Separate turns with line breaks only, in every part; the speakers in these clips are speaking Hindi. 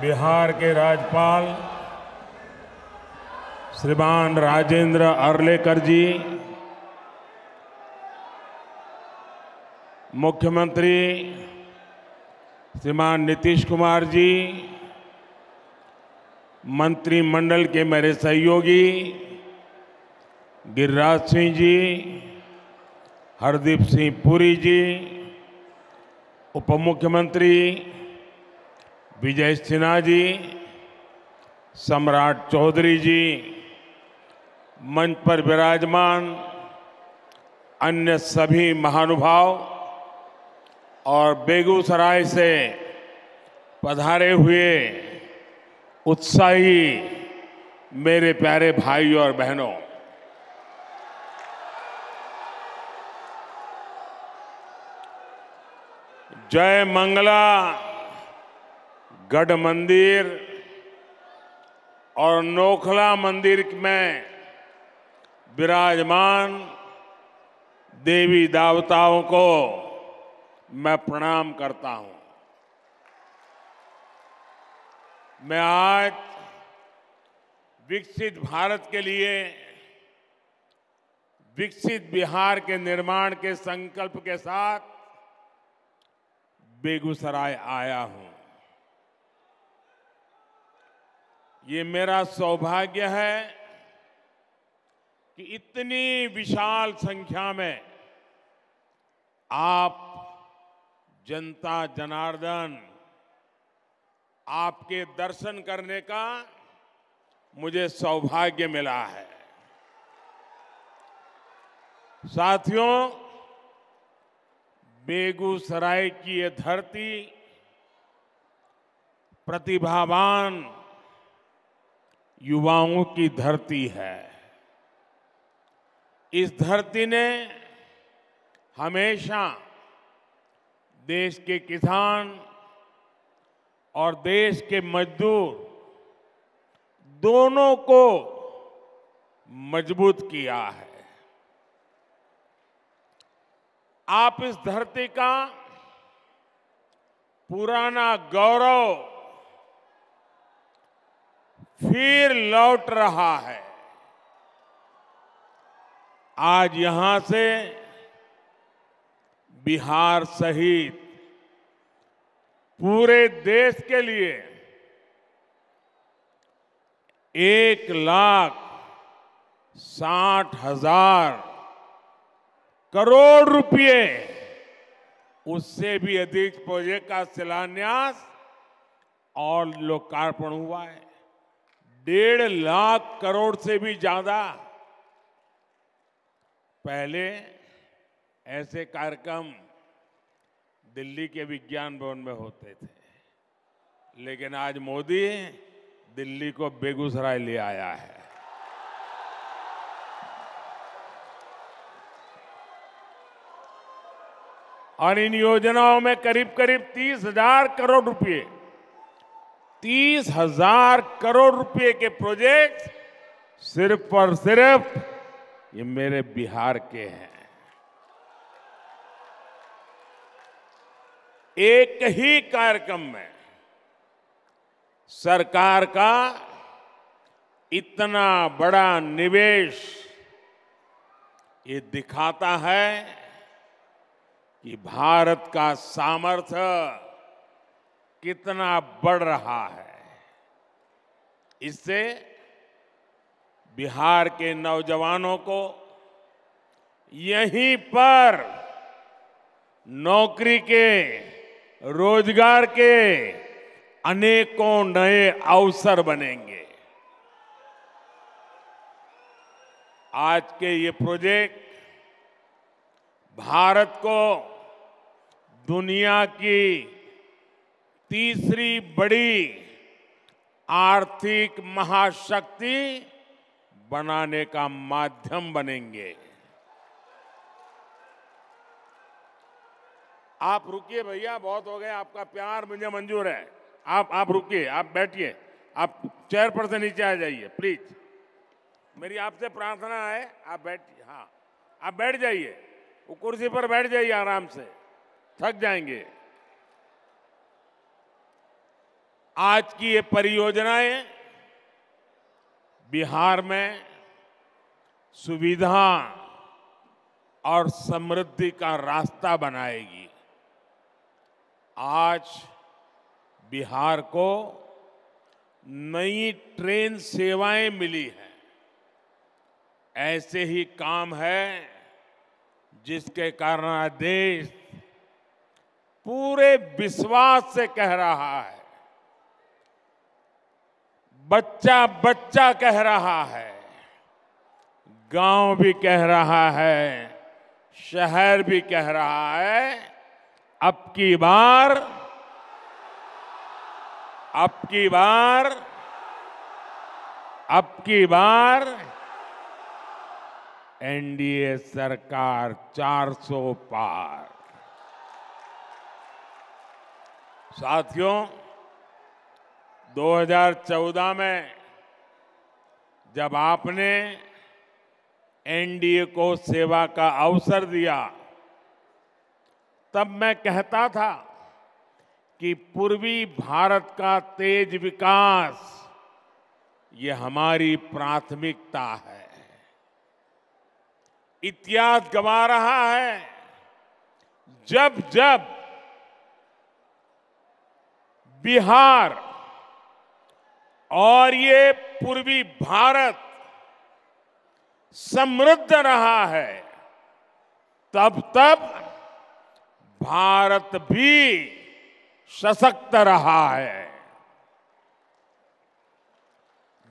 बिहार के राज्यपाल श्रीमान राजेंद्र अर्लेकर जी मुख्यमंत्री श्रीमान नीतीश कुमार जी मंत्रिमंडल के मेरे सहयोगी गिरिराज सिंह जी हरदीप सिंह पुरी जी उप मुख्यमंत्री विजय सिन्हा जी सम्राट चौधरी जी मंच पर विराजमान अन्य सभी महानुभाव और बेगूसराय से पधारे हुए उत्साही मेरे प्यारे भाई और बहनों जय मंगला गढ़ मंदिर और नोखला मंदिर में विराजमान देवी देवताओं को मैं प्रणाम करता हूं मैं आज विकसित भारत के लिए विकसित बिहार के निर्माण के संकल्प के साथ बेगूसराय आया हूं ये मेरा सौभाग्य है कि इतनी विशाल संख्या में आप जनता जनार्दन आपके दर्शन करने का मुझे सौभाग्य मिला है साथियों बेगूसराय की ये धरती प्रतिभावान युवाओं की धरती है इस धरती ने हमेशा देश के किसान और देश के मजदूर दोनों को मजबूत किया है आप इस धरती का पुराना गौरव फिर लौट रहा है आज यहां से बिहार सहित पूरे देश के लिए एक लाख साठ हजार करोड़ रुपए उससे भी अधिक प्रोजेक्ट का शिलान्यास और लोकार्पण हुआ है डेढ़ लाख करोड़ से भी ज्यादा पहले ऐसे कार्यक्रम दिल्ली के विज्ञान भवन में होते थे लेकिन आज मोदी दिल्ली को बेगूसराय ले आया है और इन योजनाओं में करीब करीब तीस हजार करोड़ रुपए तीस हजार करोड़ रुपए के प्रोजेक्ट सिर्फ और सिर्फ ये मेरे बिहार के हैं एक ही कार्यक्रम में सरकार का इतना बड़ा निवेश ये दिखाता है कि भारत का सामर्थ्य कितना बढ़ रहा है इससे बिहार के नौजवानों को यहीं पर नौकरी के रोजगार के अनेकों नए अवसर बनेंगे आज के ये प्रोजेक्ट भारत को दुनिया की तीसरी बड़ी आर्थिक महाशक्ति बनाने का माध्यम बनेंगे आप रुकिए भैया बहुत हो गए आपका प्यार मुझे मंजूर है आप आप रुकिए आप बैठिए आप चेयर पर से नीचे आ जाइए प्लीज मेरी आपसे प्रार्थना है आप बैठ हाँ आप बैठ जाइए वो कुर्सी पर बैठ जाइए आराम से थक जाएंगे आज की ये परियोजनाएं बिहार में सुविधा और समृद्धि का रास्ता बनाएगी आज बिहार को नई ट्रेन सेवाएं मिली हैं ऐसे ही काम है जिसके कारण देश पूरे विश्वास से कह रहा है बच्चा बच्चा कह रहा है गांव भी कह रहा है शहर भी कह रहा है अब की बार अब की बार अब की बार एनडीए सरकार 400 पार साथियों 2014 में जब आपने एनडीए को सेवा का अवसर दिया तब मैं कहता था कि पूर्वी भारत का तेज विकास ये हमारी प्राथमिकता है इतिहास गवा रहा है जब जब बिहार और ये पूर्वी भारत समृद्ध रहा है तब तब भारत भी सशक्त रहा है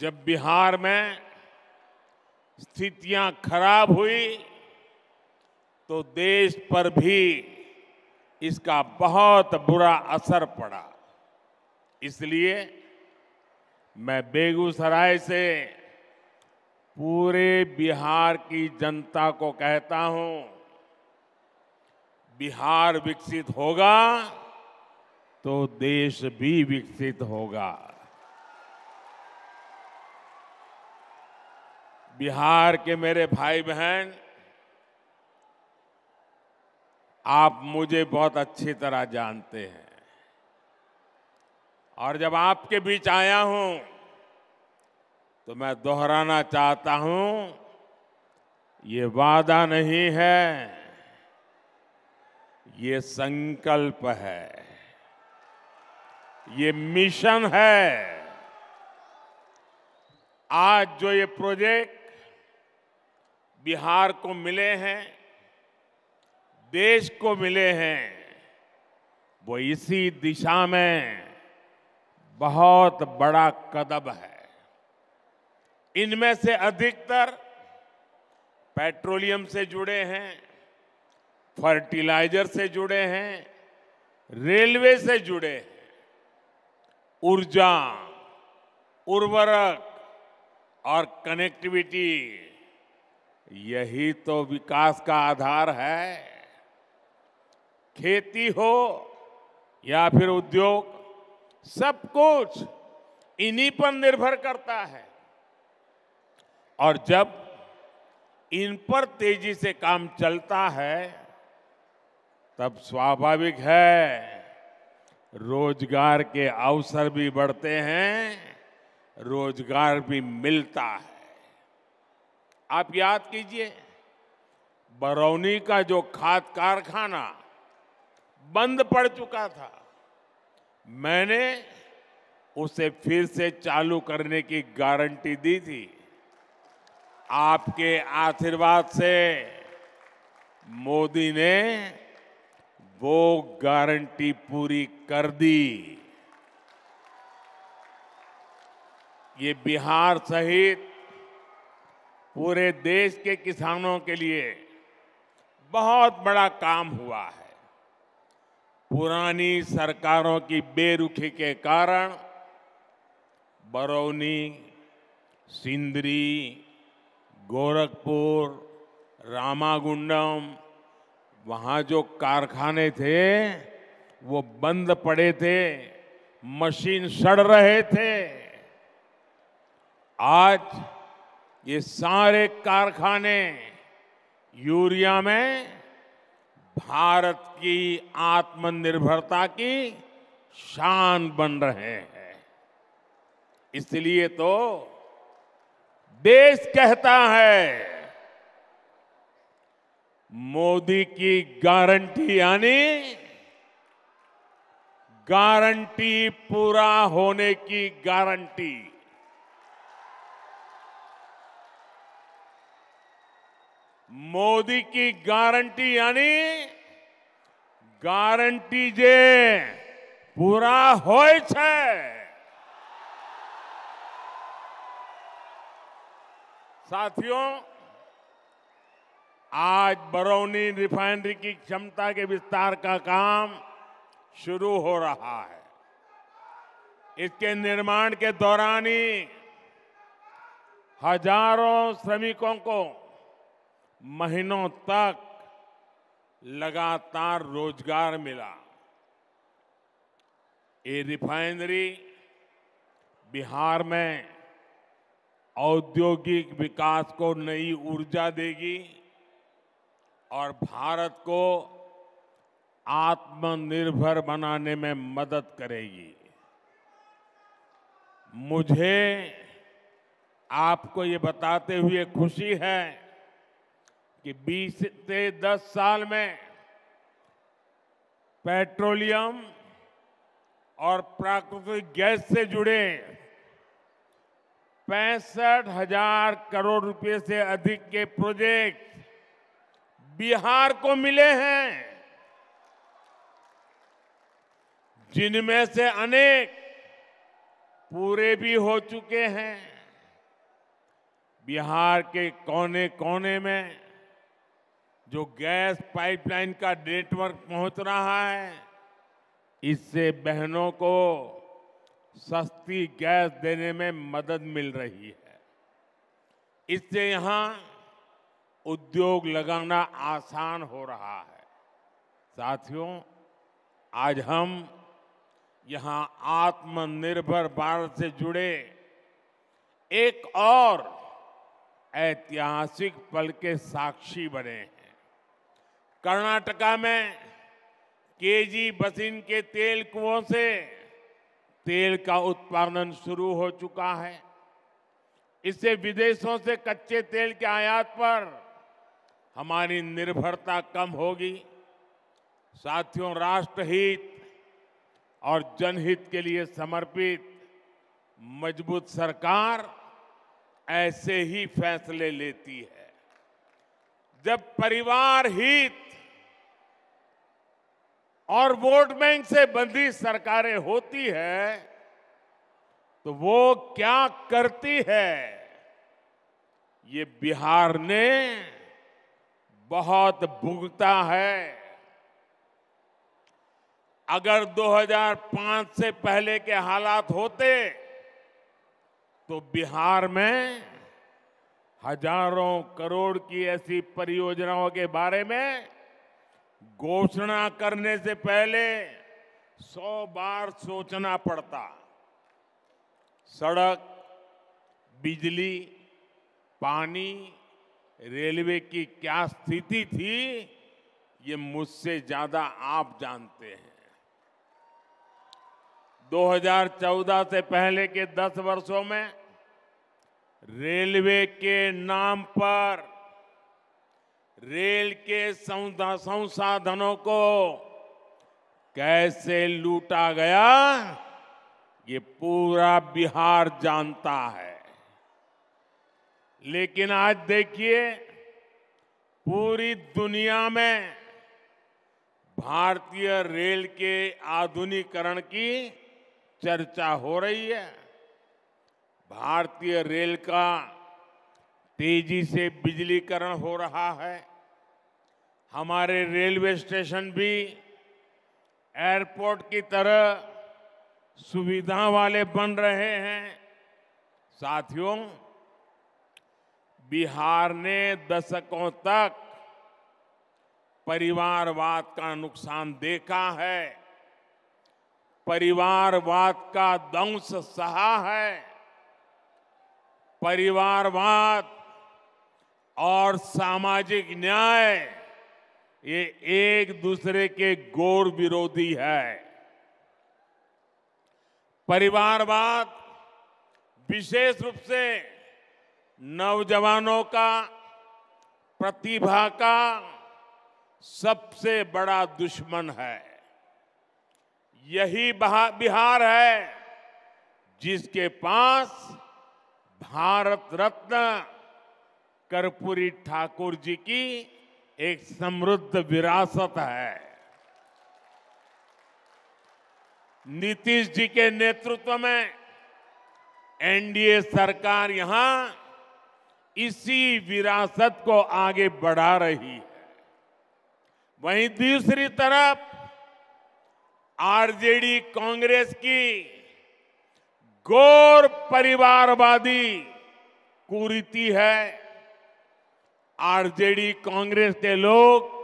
जब बिहार में स्थितियां खराब हुई तो देश पर भी इसका बहुत बुरा असर पड़ा इसलिए मैं बेगूसराय से पूरे बिहार की जनता को कहता हूं बिहार विकसित होगा तो देश भी विकसित होगा बिहार के मेरे भाई बहन आप मुझे बहुत अच्छी तरह जानते हैं और जब आपके बीच आया हूं तो मैं दोहराना चाहता हूं ये वादा नहीं है ये संकल्प है ये मिशन है आज जो ये प्रोजेक्ट बिहार को मिले हैं देश को मिले हैं वो इसी दिशा में बहुत बड़ा कदम है इनमें से अधिकतर पेट्रोलियम से जुड़े हैं फर्टिलाइजर से जुड़े हैं रेलवे से जुड़े हैं ऊर्जा उर्वरक और कनेक्टिविटी यही तो विकास का आधार है खेती हो या फिर उद्योग सब कुछ इन्हीं पर निर्भर करता है और जब इन पर तेजी से काम चलता है तब स्वाभाविक है रोजगार के अवसर भी बढ़ते हैं रोजगार भी मिलता है आप याद कीजिए बरौनी का जो खाद कारखाना बंद पड़ चुका था मैंने उसे फिर से चालू करने की गारंटी दी थी आपके आशीर्वाद से मोदी ने वो गारंटी पूरी कर दी ये बिहार सहित पूरे देश के किसानों के लिए बहुत बड़ा काम हुआ है पुरानी सरकारों की बेरुखी के कारण बरौनी सिंदरी गोरखपुर रामागुंडम वहाँ जो कारखाने थे वो बंद पड़े थे मशीन सड़ रहे थे आज ये सारे कारखाने यूरिया में भारत की आत्मनिर्भरता की शान बन रहे हैं इसलिए तो देश कहता है मोदी की गारंटी यानी गारंटी पूरा होने की गारंटी मोदी की गारंटी यानी गारंटी जे पूरा हो साथियों आज बरौनी रिफाइनरी की क्षमता के विस्तार का काम शुरू हो रहा है इसके निर्माण के दौरान ही हजारों श्रमिकों को महीनों तक लगातार रोजगार मिला ये रिफाइनरी बिहार में औद्योगिक विकास को नई ऊर्जा देगी और भारत को आत्मनिर्भर बनाने में मदद करेगी मुझे आपको ये बताते हुए खुशी है कि 20 से 10 साल में पेट्रोलियम और प्राकृतिक गैस से जुड़े पैंसठ हजार करोड़ रुपए से अधिक के प्रोजेक्ट बिहार को मिले हैं जिनमें से अनेक पूरे भी हो चुके हैं बिहार के कोने कोने में जो गैस पाइपलाइन का नेटवर्क पहुंच रहा है इससे बहनों को सस्ती गैस देने में मदद मिल रही है इससे यहां उद्योग लगाना आसान हो रहा है साथियों आज हम यहां आत्मनिर्भर भारत से जुड़े एक और ऐतिहासिक पल के साक्षी बने हैं कर्नाटका में केजी बसिन के तेल कुओं से तेल का उत्पादन शुरू हो चुका है इससे विदेशों से कच्चे तेल के आयात पर हमारी निर्भरता कम होगी साथियों राष्ट्रहित और जनहित के लिए समर्पित मजबूत सरकार ऐसे ही फैसले लेती है जब परिवार हित और वोट बैंक से बंदी सरकारें होती है तो वो क्या करती है ये बिहार ने बहुत भुगता है अगर 2005 से पहले के हालात होते तो बिहार में हजारों करोड़ की ऐसी परियोजनाओं के बारे में घोषणा करने से पहले सौ बार सोचना पड़ता सड़क बिजली पानी रेलवे की क्या स्थिति थी ये मुझसे ज्यादा आप जानते हैं 2014 से पहले के 10 वर्षों में रेलवे के नाम पर रेल के संसाधनों को कैसे लूटा गया ये पूरा बिहार जानता है लेकिन आज देखिए पूरी दुनिया में भारतीय रेल के आधुनिकरण की चर्चा हो रही है भारतीय रेल का तेजी से बिजलीकरण हो रहा है हमारे रेलवे स्टेशन भी एयरपोर्ट की तरह सुविधा वाले बन रहे हैं साथियों बिहार ने दशकों तक परिवारवाद का नुकसान देखा है परिवारवाद का दंश सहा है परिवारवाद और सामाजिक न्याय ये एक दूसरे के गोर विरोधी है परिवारवाद विशेष रूप से नौजवानों का प्रतिभा का सबसे बड़ा दुश्मन है यही बिहार है जिसके पास भारत रत्न कर्पूरी ठाकुर जी की एक समृद्ध विरासत है नीतीश जी के नेतृत्व में एनडीए सरकार यहां इसी विरासत को आगे बढ़ा रही है वहीं दूसरी तरफ आरजेडी कांग्रेस की गौर परिवारवादी कुरीति है आरजेडी कांग्रेस के लोग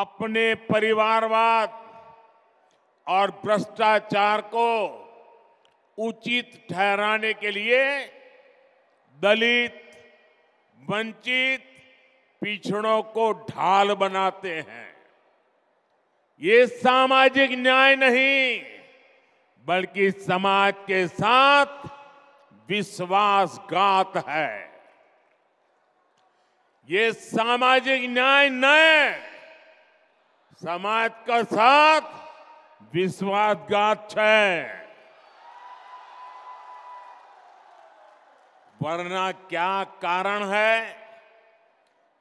अपने परिवारवाद और भ्रष्टाचार को उचित ठहराने के लिए दलित वंचित पिछड़ों को ढाल बनाते हैं ये सामाजिक न्याय नहीं बल्कि समाज के साथ विश्वासघात है ये सामाजिक न्याय नए समाज का साथ विश्वासघात है वरना क्या कारण है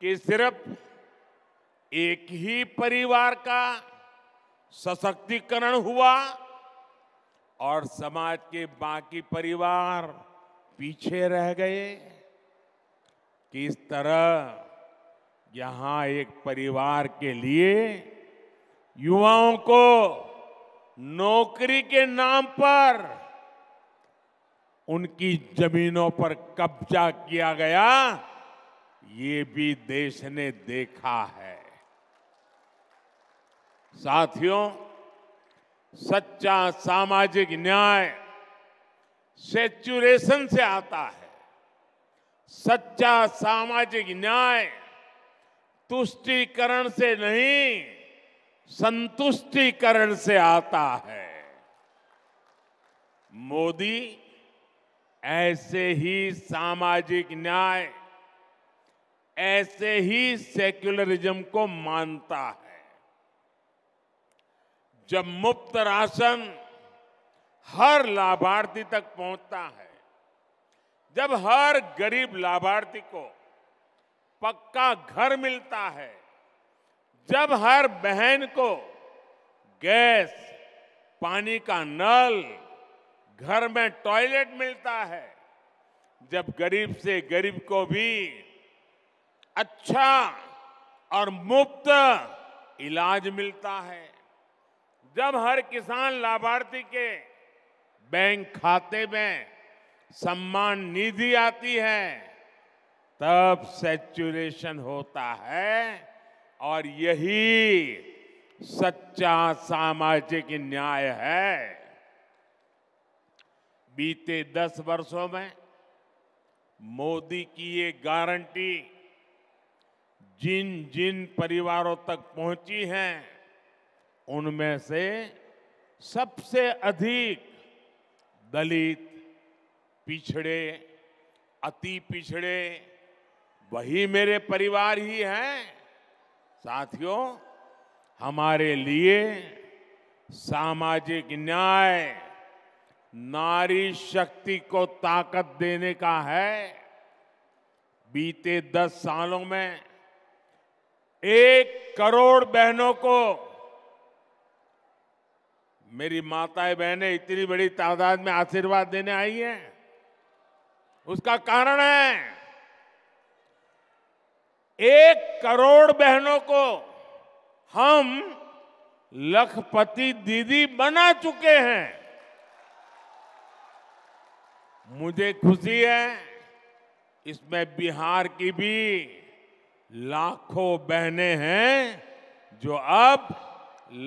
कि सिर्फ एक ही परिवार का सशक्तिकरण हुआ और समाज के बाकी परिवार पीछे रह गए किस तरह यहां एक परिवार के लिए युवाओं को नौकरी के नाम पर उनकी जमीनों पर कब्जा किया गया ये भी देश ने देखा है साथियों सच्चा सामाजिक न्याय सेचुरेशन से आता है सच्चा सामाजिक न्याय तुष्टिकरण से नहीं संतुष्टिकरण से आता है मोदी ऐसे ही सामाजिक न्याय ऐसे ही सेक्युलरिज्म को मानता है जब मुफ्त राशन हर लाभार्थी तक पहुंचता है जब हर गरीब लाभार्थी को पक्का घर मिलता है जब हर बहन को गैस पानी का नल घर में टॉयलेट मिलता है जब गरीब से गरीब को भी अच्छा और मुफ्त इलाज मिलता है जब हर किसान लाभार्थी के बैंक खाते में सम्मान निधि आती है तब सेचुरेशन होता है और यही सच्चा सामाजिक न्याय है बीते दस वर्षों में मोदी की ये गारंटी जिन जिन परिवारों तक पहुंची है उनमें से सबसे अधिक दलित पिछड़े अति पिछड़े वही मेरे परिवार ही हैं साथियों हमारे लिए सामाजिक न्याय नारी शक्ति को ताकत देने का है बीते दस सालों में एक करोड़ बहनों को मेरी माताएं बहनें इतनी बड़ी तादाद में आशीर्वाद देने आई हैं उसका कारण है एक करोड़ बहनों को हम लखपति दीदी बना चुके हैं मुझे खुशी है इसमें बिहार की भी लाखों बहनें हैं जो अब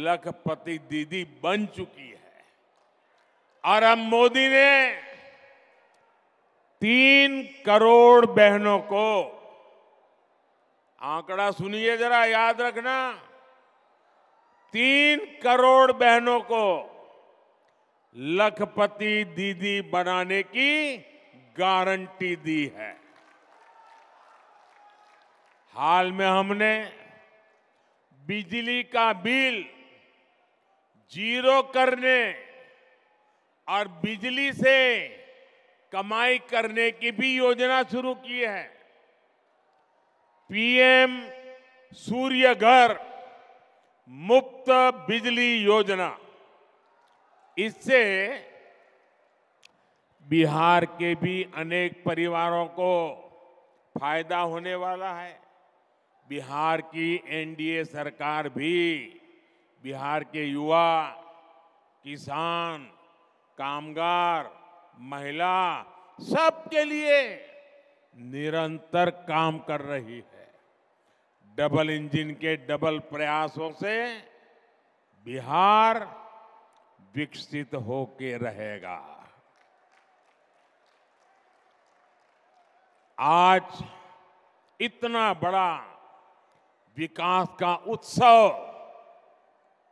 लखपति दीदी बन चुकी है और अब मोदी ने तीन करोड़ बहनों को आंकड़ा सुनिए जरा याद रखना तीन करोड़ बहनों को लखपति दीदी बनाने की गारंटी दी है हाल में हमने बिजली का बिल जीरो करने और बिजली से कमाई करने की भी योजना शुरू की है पीएम सूर्य घर मुफ्त बिजली योजना इससे बिहार के भी अनेक परिवारों को फायदा होने वाला है बिहार की एनडीए सरकार भी बिहार के युवा किसान कामगार महिला सबके लिए निरंतर काम कर रही है डबल इंजन के डबल प्रयासों से बिहार विकसित होके रहेगा आज इतना बड़ा विकास का उत्सव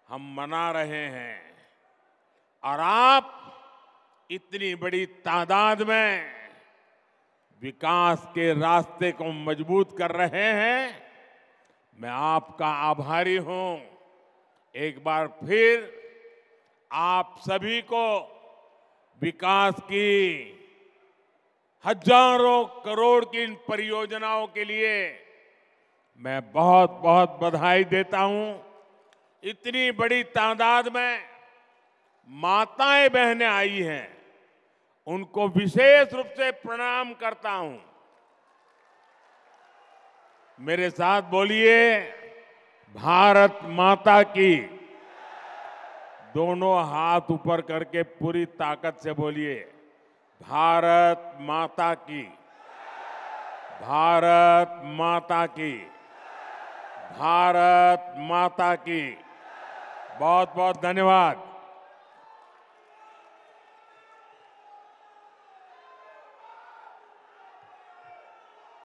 हम मना रहे हैं और आप इतनी बड़ी तादाद में विकास के रास्ते को मजबूत कर रहे हैं मैं आपका आभारी हूं एक बार फिर आप सभी को विकास की हजारों करोड़ की इन परियोजनाओं के लिए मैं बहुत बहुत बधाई देता हूं इतनी बड़ी तादाद में माताएं बहनें आई हैं उनको विशेष रूप से प्रणाम करता हूं मेरे साथ बोलिए भारत माता की दोनों हाथ ऊपर करके पूरी ताकत से बोलिए भारत माता की भारत माता की भारत माता की बहुत बहुत धन्यवाद